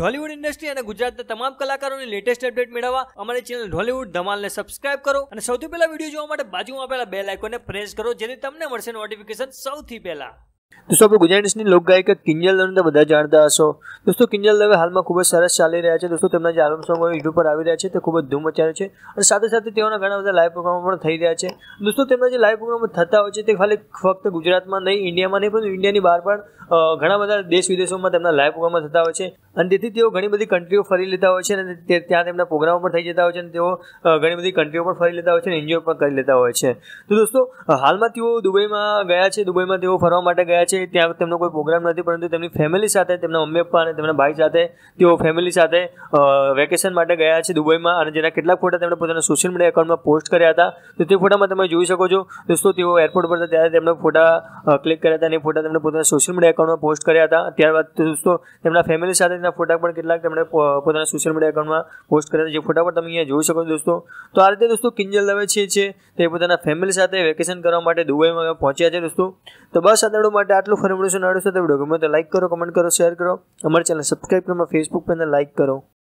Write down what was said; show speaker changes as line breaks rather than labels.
Dhollywood industry અને ગુજરાતના તમામ કલાકારોની લેટેસ્ટ અપડેટ મેળવવા અમારી ચેનલ ઢોલિવૂડ ધમાલને સબસ્ક્રાઇબ કરો અને સૌથી પહેલા વિડીયો જોવા માટે બાજુમાં આપેલા બે આઇકોનને પ્રેસ કરો જેથી તમને મળશે નોટિફિકેશન સૌથી પહેલા
દોસ્તો આપણે ગુજરાતીની લોકગાયક કિંજલ દવેને તો બધા જાણતા હશો દોસ્તો કિંજલ દવે હાલમાં ખૂબ જ સરસ ચાલી રહ્યા છે દોસ્તો તેમના જે આલ્બમ સોંગ યુટ્યુબ પર આવી રહ્યા છે તે ખૂબ જ ધૂમ મચાવ્યું છે અને સાથે સાથે તેઓના ઘણા બધા લાઈવ પ્રોગ્રામો પણ થઈ રહ્યા છે દોસ્તો તેમના જે લાઈવ પ્રોગ્રામો થતા હોય છે તે ખાલી ફક્ત ગુજરાતમાં નહીં ઇન્ડિયામાં નહીં પણ ઇન્ડિયાની બહાર પણ ઘણા બધા દેશ વિદેશોમાં તેમના લાઈવ પ્રોગ્રામો થતા હોય છે અને તેથી તેઓ ઘણી બધી કન્ટ્રીઓ ફરી લેતા હોય છે અને ત્યાં તેમના પ્રોગ્રામો પણ થઈ જતા હોય છે અને તેઓ ઘણી બધી કન્ટ્રીઓ પણ ફરી લેતા હોય છે અને એન્જોય પણ કરી લેતા હોય છે તો દોસ્તો હાલમાં તેઓ દુબઈમાં ગયા છે દુબઈમાં તેઓ ફરવા માટે ગયા છે છે ત્યાં તેમનો કોઈ પ્રોગ્રામ નથી પરંતુ તેમની ફેમિલી સાથે તેમના મમ્મી પપ્પા અને તેમના ભાઈ સાથે તેઓ ફેમિલી સાથે વેકેશન માટે ગયા છે દુબઈમાં અને જેના કેટલાક ફોટા તેમણે પોતાના સોશિયલ મીડિયા એકાઉન્ટમાં પોસ્ટ કર્યા હતા તો તે ફોટામાં તમે જોઈ શકો છો દોસ્તો તેઓ એરપોર્ટ પર હતા ત્યારે તેમના ફોટા ક્લિક કર્યા હતા અને ફોટા તેમણે પોતાના સોશિયલ મીડિયા એકાઉન્ટમાં પોસ્ટ કર્યા હતા ત્યારબાદ દોસ્તો તેમના ફેમિલી સાથે તેના ફોટા પણ કેટલાક તેમણે પોતાના સોશિયલ મીડિયા એકાઉન્ટમાં પોસ્ટ કર્યા હતા જે ફોટા પણ તમે અહીંયા જોઈ શકો છો દોસ્તો તો આ રીતે દોસ્તો કિંજલ દવે છે તે પોતાના ફેમિલી સાથે વેકેશન કરવા માટે દુબઈમાં પહોંચ્યા છે દોસ્તો તો બસ આતરડો માટે આટલું ફરી છે નડું તો વિડીયો ગમે તો લાઈક કરો કમેન્ટ કરો શેર કરો અમારી ચેનલ સબસ્ક્રાઈબ કરો ફેસબુક પર લાઈક કરો